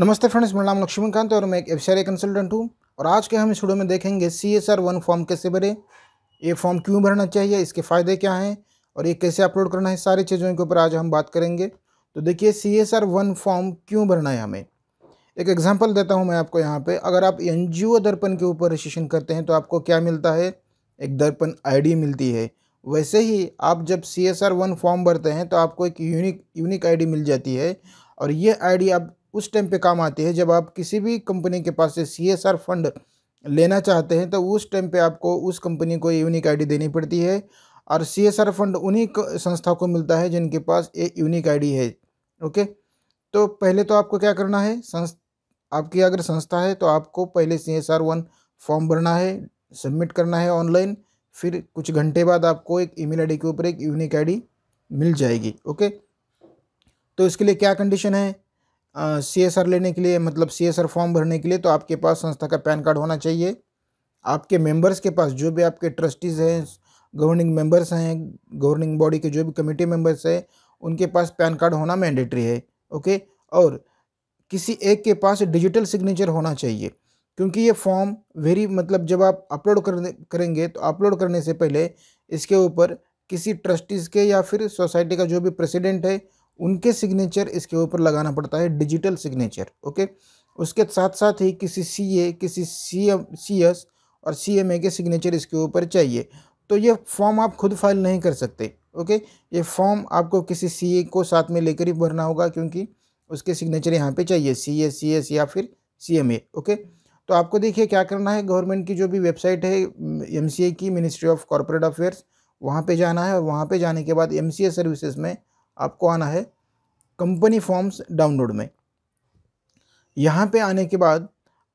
नमस्ते फ्रेंड्स मेरा नाम लक्ष्मीकांत और मैं एक एफ कंसल्टेंट हूँ और आज के हम इस वीडियो में देखेंगे C S R one form कैसे भरें ये फॉर्म क्यों भरना चाहिए इसके फ़ायदे क्या हैं और ये कैसे अपलोड करना है सारी चीज़ों के ऊपर आज हम बात करेंगे तो देखिए C S R one form क्यों भरना है हमें एक एग्जाम्पल देता हूँ मैं आपको यहाँ पर अगर आप एन जी ओ दर्पण के ऊपर रजिस्ट्रेशन करते हैं तो आपको क्या मिलता है एक दर्पण आई डी मिलती है वैसे ही आप जब C S R one form भरते हैं तो आपको एक यूनिक यूनिक आई डी मिल जाती है और ये आईडी आप उस टाइम पे काम आती है जब आप किसी भी कंपनी के पास से सी फंड लेना चाहते हैं तो उस टाइम पे आपको उस कंपनी को यूनिक आईडी देनी पड़ती है और सी फंड उन्हीं संस्था को मिलता है जिनके पास ये यूनिक आईडी है ओके तो पहले तो आपको क्या करना है संस् आपकी अगर संस्था है तो आपको पहले C S R one form भरना है सबमिट करना है ऑनलाइन फिर कुछ घंटे बाद आपको एक ईमेल आईडी के ऊपर एक यूनिक आईडी मिल जाएगी ओके तो इसके लिए क्या कंडीशन है सी एस आर लेने के लिए मतलब सी एस आर फॉर्म भरने के लिए तो आपके पास संस्था का पैन कार्ड होना चाहिए आपके मेंबर्स के पास जो भी आपके ट्रस्टीज़ हैं गवर्निंग मेंबर्स हैं गवर्निंग बॉडी के जो भी कमेटी मेंबर्स हैं उनके पास पैन कार्ड होना मैंडेटरी है ओके और किसी एक के पास डिजिटल सिग्नेचर होना चाहिए क्योंकि ये फॉर्म वेरी मतलब जब आप अपलोड करेंगे तो अपलोड करने से पहले इसके ऊपर किसी ट्रस्टीज़ के या फिर सोसाइटी का जो भी प्रेसिडेंट है उनके सिग्नेचर इसके ऊपर लगाना पड़ता है डिजिटल सिग्नेचर ओके उसके साथ साथ ही किसी सी ए किसी सी एम सी एस और सी एम ए के सिग्नेचर इसके ऊपर चाहिए तो ये फॉर्म आप खुद फाइल नहीं कर सकते ओके ये फॉर्म आपको किसी सी ए को साथ में लेकर ही भरना होगा क्योंकि उसके सिग्नेचर यहाँ पे चाहिए सी ए सी एस या फिर सी एम ए ओके तो आपको देखिए क्या करना है गवर्नमेंट की जो भी वेबसाइट है एम सी ए की मिनिस्ट्री ऑफ कॉरपोरेट अफेयर्स वहाँ पे जाना है और वहाँ पे जाने के बाद एम सी ए सर्विसेज में आपको आना है कंपनी फॉर्म्स डाउनलोड में यहाँ पे आने के बाद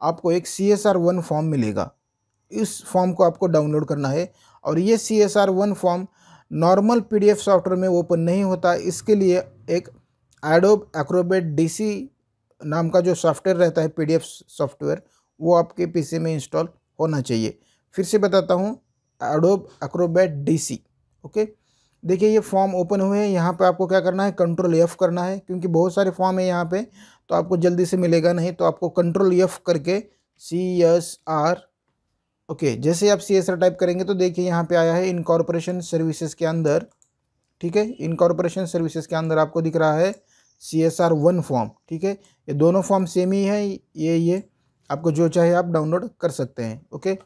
आपको एक C S R one form मिलेगा इस फॉर्म को आपको डाउनलोड करना है और ये C S R one form normal P D F software में ओपन नहीं होता इसके लिए एक एडोब एक्रोबेट डी सी नाम का जो सॉफ्टवेयर रहता है पी डी एफ सॉफ्टवेयर वो आपके पी सी में इंस्टॉल होना चाहिए फिर से बताता हूँ Adobe Acrobat D C okay देखिए ये फॉर्म ओपन हुए हैं यहाँ पे आपको क्या करना है कंट्रोल एफ़ करना है क्योंकि बहुत सारे फॉर्म है यहाँ पे तो आपको जल्दी से मिलेगा नहीं तो आपको कंट्रोल एफ़ करके सी एस आर ओके जैसे आप सी एस आर टाइप करेंगे तो देखिए यहाँ पे आया है इनकॉर्पोरेशन सर्विसेज के अंदर ठीक है इनकॉर्पोरेशन सर्विसेज के अंदर आपको दिख रहा है C S R one form ठीक है ये दोनों फॉर्म सेम ही है ये ये आपको जो चाहे आप डाउनलोड कर सकते हैं ओके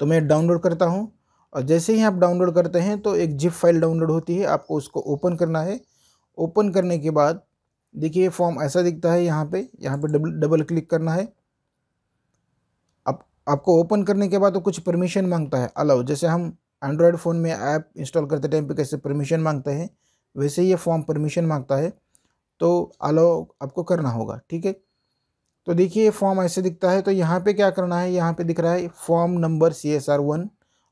तो मैं डाउनलोड करता हूँ और जैसे ही आप डाउनलोड करते हैं तो एक जिप फाइल डाउनलोड होती है आपको उसको ओपन करना है ओपन करने के बाद देखिए फॉर्म ऐसा दिखता है यहाँ पे यहाँ पे डबल डबल क्लिक करना है आप आपको ओपन करने के बाद तो कुछ परमिशन मांगता है अलाउ जैसे हम एंड्रॉयड फ़ोन में ऐप इंस्टॉल करते टाइम पे कैसे परमिशन मांगते हैं वैसे ही ये फॉर्म परमिशन मांगता है तो अलाउ आपको करना होगा ठीक है तो देखिए ये फॉर्म ऐसे दिखता है तो यहाँ पर क्या करना है यहाँ पर दिख रहा है form number C S R one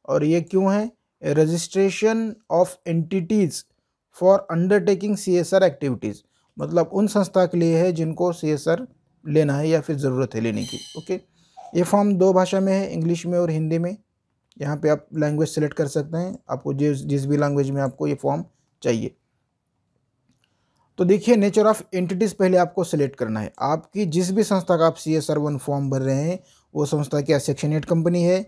और ये क्यों है registration of entities for undertaking C S R activities मतलब उन संस्था के लिए है जिनको सी एस आर लेना है या फिर ज़रूरत है लेने की ओके ये फॉर्म दो भाषा में है इंग्लिश में और हिंदी में यहाँ पे आप लैंग्वेज सेलेक्ट कर सकते हैं आपको जिस जिस भी लैंग्वेज में आपको ये फॉर्म चाहिए तो देखिए नेचर ऑफ़ एंटिटीज़ पहले आपको सेलेक्ट करना है आपकी जिस भी संस्था का आप C S R one form भर रहे हैं वो संस्था क्या सेक्शन एट कंपनी है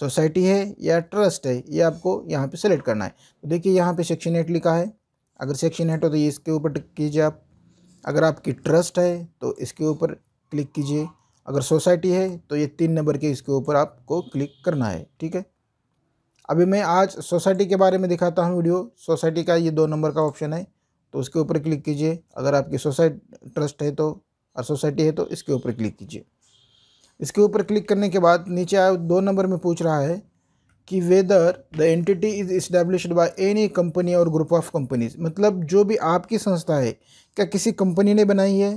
सोसाइटी है या ट्रस्ट है ये आपको यहाँ पे सेलेक्ट करना है तो देखिए यहाँ पे सेक्शन एट लिखा है अगर सेक्शन एट हो तो ये इसके ऊपर टिक कीजिए आप अगर आपकी ट्रस्ट है तो इसके ऊपर क्लिक कीजिए अगर सोसाइटी है तो ये तीन नंबर के इसके ऊपर आपको क्लिक करना है ठीक है अभी मैं आज सोसाइटी के बारे में दिखाता हूँ वीडियो सोसाइटी का ये दो नंबर का ऑप्शन है तो उसके ऊपर क्लिक कीजिए अगर आपकी सोसाइट ट्रस्ट है तो और सोसाइटी है तो इसके ऊपर क्लिक कीजिए इसके ऊपर क्लिक करने के बाद नीचे आया दो नंबर में पूछ रहा है कि whether the entity is established by any company और ग्रुप ऑफ कंपनीज मतलब जो भी आपकी संस्था है क्या किसी कंपनी ने बनाई है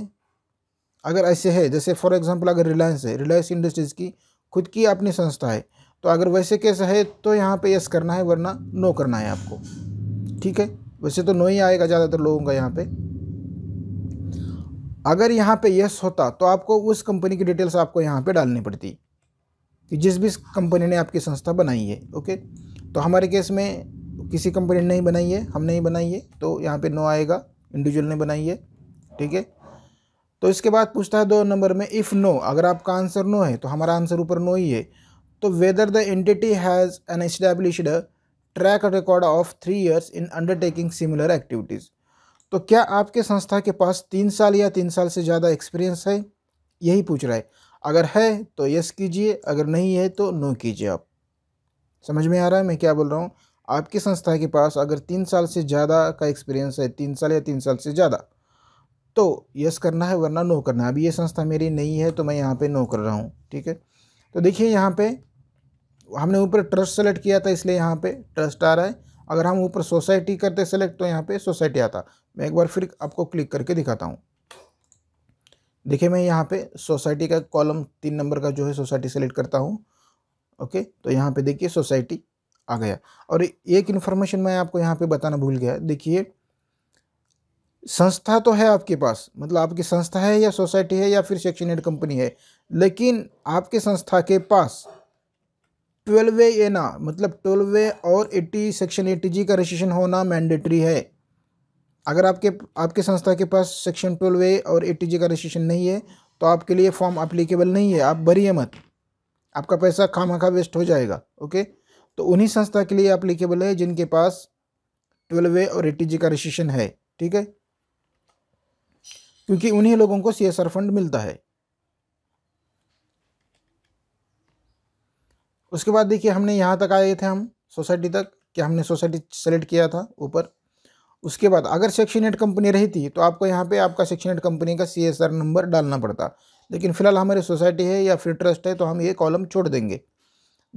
अगर ऐसे है जैसे फॉर एग्जांपल अगर रिलायंस है रिलायंस इंडस्ट्रीज़ की खुद की अपनी संस्था है तो अगर वैसे केस है तो यहाँ पे यस करना है वरना नो करना है आपको ठीक है वैसे तो नो ही आएगा ज़्यादातर लोगों का यहाँ पर अगर यहाँ पे यस होता तो आपको उस कंपनी की डिटेल्स आपको यहाँ पे डालनी पड़ती कि जिस भी कंपनी ने आपकी संस्था बनाई है ओके तो हमारे केस में किसी कंपनी ने नहीं बनाई है हम नहीं बनाई है तो यहाँ पे नो आएगा इंडिविजुअल ने बनाई है ठीक है तो इसके बाद पूछता है दो नंबर में इफ़ नो अगर आपका आंसर नो है तो हमारा आंसर ऊपर नो ही है तो whether the entity has an established track record of three years in undertaking similar activities तो क्या आपके संस्था के पास तीन साल या तीन साल से ज़्यादा एक्सपीरियंस है यही पूछ रहा है अगर है तो यस कीजिए अगर नहीं है तो नो कीजिए आप समझ में आ रहा है मैं क्या बोल रहा हूँ आपकी संस्था के पास अगर तीन साल से ज़्यादा का एक्सपीरियंस है तीन साल या तीन साल से ज़्यादा तो यस करना है वरना नो करना है अभी ये संस्था मेरी नहीं है तो मैं यहाँ पे नो कर रहा हूँ ठीक है तो देखिए यहाँ पे हमने ऊपर ट्रस्ट सेलेक्ट किया था इसलिए यहाँ पे ट्रस्ट आ रहा है अगर हम ऊपर सोसाइटी करते सेलेक्ट तो यहाँ पे सोसाइटी आता मैं एक बार फिर आपको क्लिक करके दिखाता हूँ देखिए मैं यहाँ पे सोसाइटी का कॉलम तीन नंबर का जो है सोसाइटी सेलेक्ट करता हूँ ओके तो यहाँ पे देखिए सोसाइटी आ गया और एक इन्फॉर्मेशन मैं आपको यहाँ पे बताना भूल गया देखिए संस्था तो है आपके पास मतलब आपकी संस्था है या सोसाइटी है या फिर सेक्शन एड कंपनी है लेकिन आपके संस्था के पास ट्वेल्व ए ना मतलब ट्वेल्व वे और एट्टी सेक्शन एटी जी का रजिस्ट्रेशन होना मैंडेटरी है अगर आपके आपके संस्था के पास सेक्शन ट्वेल्व ए और एट्टी जी का रजिस्ट्रेशन नहीं है तो आपके लिए फॉर्म अप्लीकेबल नहीं है आप भरिए मत आपका पैसा खाम खा वेस्ट हो जाएगा ओके तो उन्हीं संस्था के लिए अप्लीकेबल है जिनके पास ट्वेल्व ए और एट्टी जी का रजिस्ट्रेशन है ठीक है क्योंकि उन्हीं लोगों को सी फंड मिलता है उसके बाद देखिए हमने यहाँ तक आए थे हम सोसाइटी तक कि हमने सोसाइटी सेलेक्ट किया था ऊपर उसके बाद अगर सेक्शन एट कंपनी रहती तो आपको यहाँ पे आपका सेक्शन एट कंपनी का सी नंबर डालना पड़ता लेकिन फ़िलहाल हमारी सोसाइटी है या फिर ट्रस्ट है तो हम ये कॉलम छोड़ देंगे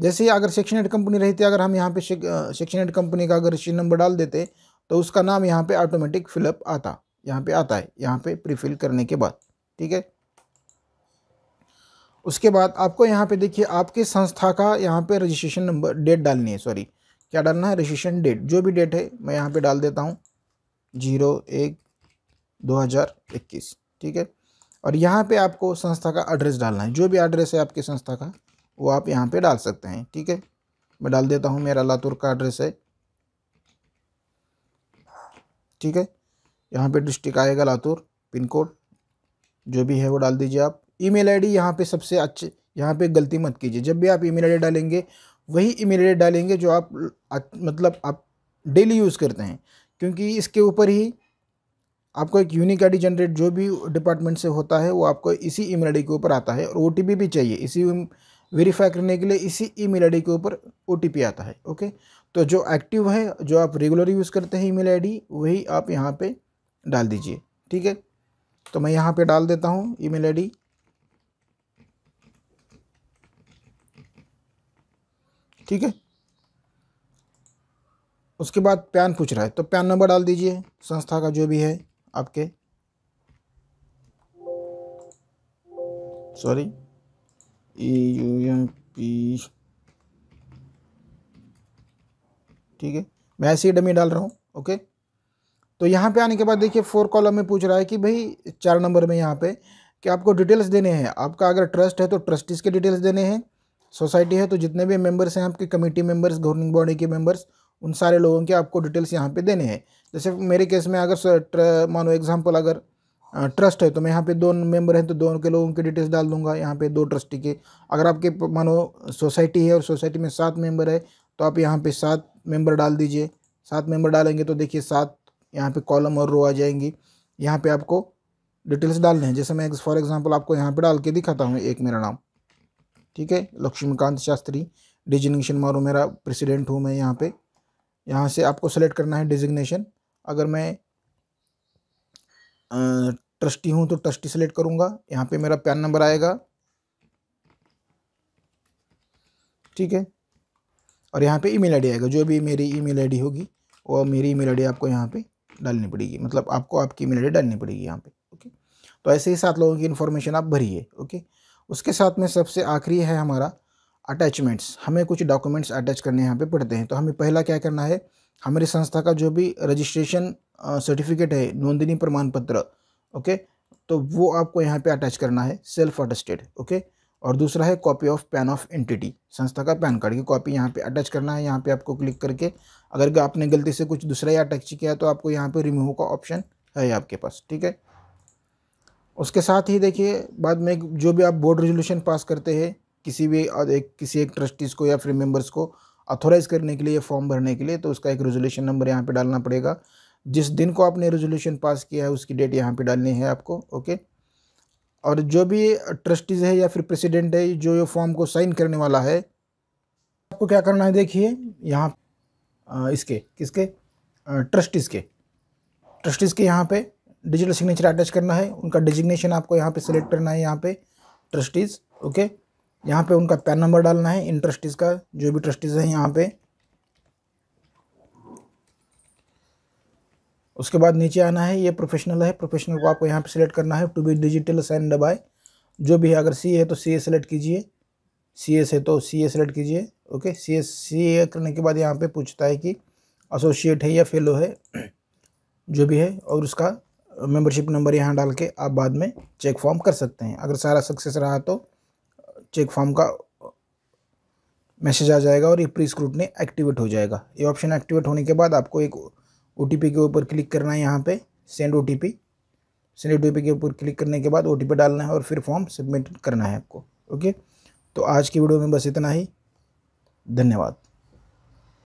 जैसे अगर सेक्शन एट कंपनी रहती अगर हम यहाँ पे सेक्शन एट कंपनी का अगर सी नंबर डाल देते तो उसका नाम यहाँ पर ऑटोमेटिक फिलअप आता यहाँ पर आता है यहाँ पर प्रीफिल करने के बाद ठीक है उसके बाद आपको यहाँ पे देखिए आपकी संस्था का यहाँ पे रजिस्ट्रेशन नंबर डेट डालनी है सॉरी क्या डालना है रजिस्ट्रेशन डेट जो भी डेट है मैं यहाँ पे डाल देता हूँ जीरो एक दो हज़ार इक्कीस ठीक है और यहाँ पे आपको संस्था का एड्रेस डालना है जो भी एड्रेस है आपकी संस्था का वो आप यहाँ पर डाल सकते हैं ठीक है मैं डाल देता हूँ मेरा लातूर का एड्रेस है ठीक है यहाँ पर डिस्ट्रिक्ट आएगा लातूर पिन कोड जो भी है वो डाल दीजिए आप ईमेल आईडी यहाँ पे सबसे अच्छे यहाँ पे गलती मत कीजिए जब भी आप ईमेल आईडी डालेंगे वही ईमेल आईडी डालेंगे जो आप मतलब आप डेली यूज़ करते हैं क्योंकि इसके ऊपर ही आपको एक यूनिक आईडी जनरेट जो भी डिपार्टमेंट से होता है वो आपको इसी ईमेल आईडी के ऊपर आता है और ओ भी चाहिए इसी वेरीफाई करने के लिए इसी ईमेल आईडी के ऊपर ओ आता है ओके तो जो एक्टिव है जो आप रेगुलर यूज़ करते हैं ईमेल आईडी वही आप यहाँ पे डाल दीजिए ठीक है तो मैं यहाँ पे डाल देता हूँ ईमेल आईडी ठीक है उसके बाद पैन पूछ रहा है तो पैन नंबर डाल दीजिए संस्था का जो भी है आपके sorry E U M P ठीक है मैं ऐसे ही डमी डाल रहा हूँ ओके तो यहाँ पे आने के बाद देखिए फोर कॉलम में पूछ रहा है कि भाई चार नंबर में यहाँ पे कि आपको डिटेल्स देने हैं आपका अगर ट्रस्ट है तो ट्रस्टीज़ के डिटेल्स देने हैं सोसाइटी है तो जितने भी मेंबर्स हैं आपके कमेटी मेंबर्स गवर्निंग बॉडी के मेंबर्स उन सारे लोगों के आपको डिटेल्स यहाँ पे देने हैं जैसे मेरे केस में अगर मानो एग्जांपल अगर ट्रस्ट है तो मैं यहाँ पे दो मेंबर हैं तो दोनों के लोगों की डिटेल्स डाल दूंगा यहाँ पे दो ट्रस्टी के अगर आपके मानो सोसाइटी है और सोसाइटी में सात मेंबर है तो आप यहाँ पे सात मेंबर डाल दीजिए सात मेंबर डालेंगे तो देखिए सात यहाँ पे कॉलम और रो आ जाएंगी यहाँ पे आपको डिटेल्स डालने हैं जैसे मैं फॉर एग्ज़ाम्पल आपको यहाँ पे डाल के दिखाता हूँ एक मेरा नाम ठीक है लक्ष्मीकांत शास्त्री डिजिग्नेशन मारो मेरा प्रेसिडेंट हूँ मैं यहाँ पे यहाँ से आपको सेलेक्ट करना है डिजिग्नेशन अगर मैं ट्रस्टी हूँ तो ट्रस्टी सेलेक्ट करूँगा यहाँ पे मेरा पैन नंबर आएगा ठीक है और यहाँ पे ईमेल आईडी आएगा जो भी मेरी ईमेल आईडी होगी वो मेरी ईमेल आईडी आपको यहाँ पे डालनी पड़ेगी मतलब आपको आपकी ईमेल आईडी डालनी पड़ेगी यहाँ पे ओके तो ऐसे ही सात लोगों की इन्फॉर्मेशन आप भरिए ओके उसके साथ में सबसे आखिरी है हमारा अटैचमेंट्स हमें कुछ डॉक्यूमेंट्स अटैच करने यहाँ पे पड़ते हैं तो हमें पहला क्या करना है हमारी संस्था का जो भी रजिस्ट्रेशन सर्टिफिकेट है नोंदनी प्रमाण पत्र ओके तो वो आपको यहाँ पे अटैच करना है सेल्फ अटेस्टेड ओके और दूसरा है copy of PAN of entity संस्था का पैन कार्ड की कॉपी यहाँ पे अटैच करना है यहाँ पे आपको क्लिक करके अगर आपने गलती से कुछ दूसरा ही अटैच किया तो आपको यहाँ पे रिमूव का ऑप्शन है आपके पास ठीक है उसके साथ ही देखिए बाद में जो भी आप बोर्ड रेजोल्यूशन पास करते हैं किसी भी एक किसी एक ट्रस्टीज़ को या फिर मेंबर्स को अथोराइज़ करने के लिए फॉर्म भरने के लिए तो उसका एक रेजोल्यूशन नंबर यहाँ पे डालना पड़ेगा जिस दिन को आपने रेजोल्यूशन पास किया है उसकी डेट यहाँ पे डालनी है आपको ओके और जो भी ट्रस्टीज़ है या फिर प्रेसिडेंट है जो ये फॉर्म को साइन करने वाला है आपको क्या करना है देखिए यहाँ इसके किसके ट्रस्टीज़ के ट्रस्टीज़ के यहाँ पे डिजिटल सिग्नेचर अटैच करना है उनका डिजिग्नेशन आपको यहाँ पे सिलेक्ट करना है यहाँ पे ट्रस्टीज़ ओके यहाँ पे उनका पैन नंबर डालना है इन ट्रस्टीज़ का जो भी ट्रस्टीज़ हैं यहाँ पे उसके बाद नीचे आना है ये प्रोफेशनल है प्रोफेशनल को आपको यहाँ पे सिलेक्ट करना है to be digital signed by जो भी है अगर सी है तो सी ए सेलेक्ट कीजिए सी एस है तो सी ए सेलेक्ट कीजिए okay C S C A करने के बाद यहाँ पे पूछता है कि एसोसिएट है या फेलो है जो भी है और उसका मेंबरशिप नंबर यहाँ डाल के आप बाद में चेक फॉर्म कर सकते हैं अगर सारा सक्सेस रहा तो चेक फॉर्म का मैसेज आ जाएगा और ये प्री स्क्रूटनी एक्टिवेट हो जाएगा ये ऑप्शन एक्टिवेट होने के बाद आपको एक ओ के ऊपर क्लिक करना है यहाँ पे सेंड ओ सेंड ओ के ऊपर क्लिक करने के बाद ओ डालना है और फिर फॉर्म सबमिट करना है आपको ओके तो आज की वीडियो में बस इतना ही धन्यवाद